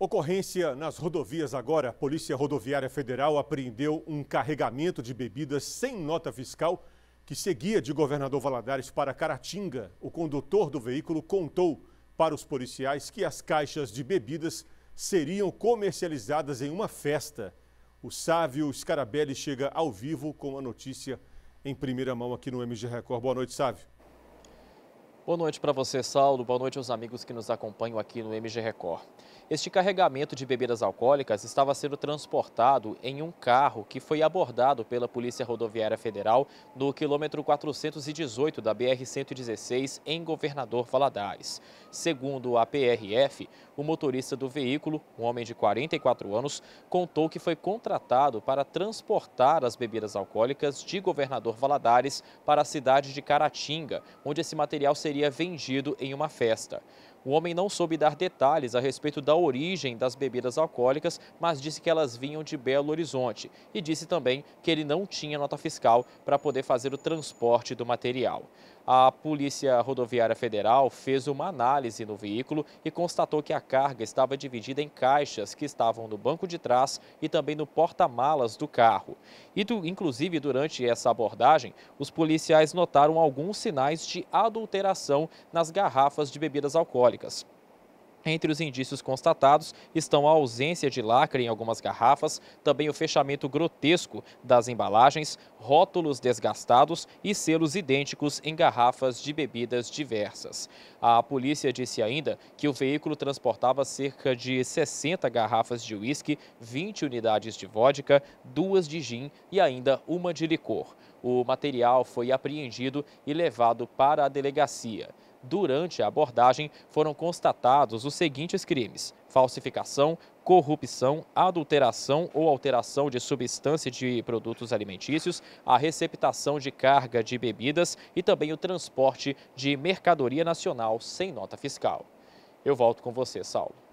Ocorrência nas rodovias agora. A Polícia Rodoviária Federal apreendeu um carregamento de bebidas sem nota fiscal que seguia de Governador Valadares para Caratinga. O condutor do veículo contou para os policiais que as caixas de bebidas seriam comercializadas em uma festa. O Sávio Scarabelli chega ao vivo com a notícia em primeira mão aqui no MG Record. Boa noite, Sávio. Boa noite para você, Saulo. Boa noite aos amigos que nos acompanham aqui no MG Record. Este carregamento de bebidas alcoólicas estava sendo transportado em um carro que foi abordado pela Polícia Rodoviária Federal no quilômetro 418 da BR-116 em Governador Valadares. Segundo a PRF, o motorista do veículo, um homem de 44 anos, contou que foi contratado para transportar as bebidas alcoólicas de Governador Valadares para a cidade de Caratinga, onde esse material seria vendido em uma festa. O homem não soube dar detalhes a respeito da origem das bebidas alcoólicas, mas disse que elas vinham de Belo Horizonte e disse também que ele não tinha nota fiscal para poder fazer o transporte do material. A Polícia Rodoviária Federal fez uma análise no veículo e constatou que a carga estava dividida em caixas que estavam no banco de trás e também no porta-malas do carro. E, do, inclusive, durante essa abordagem, os policiais notaram alguns sinais de adulteração nas garrafas de bebidas alcoólicas. Entre os indícios constatados estão a ausência de lacre em algumas garrafas, também o fechamento grotesco das embalagens, rótulos desgastados e selos idênticos em garrafas de bebidas diversas. A polícia disse ainda que o veículo transportava cerca de 60 garrafas de uísque, 20 unidades de vodka, duas de gin e ainda uma de licor. O material foi apreendido e levado para a delegacia durante a abordagem foram constatados os seguintes crimes: falsificação, corrupção, adulteração ou alteração de substância de produtos alimentícios, a receptação de carga de bebidas e também o transporte de mercadoria nacional sem nota fiscal. Eu volto com você, Saulo.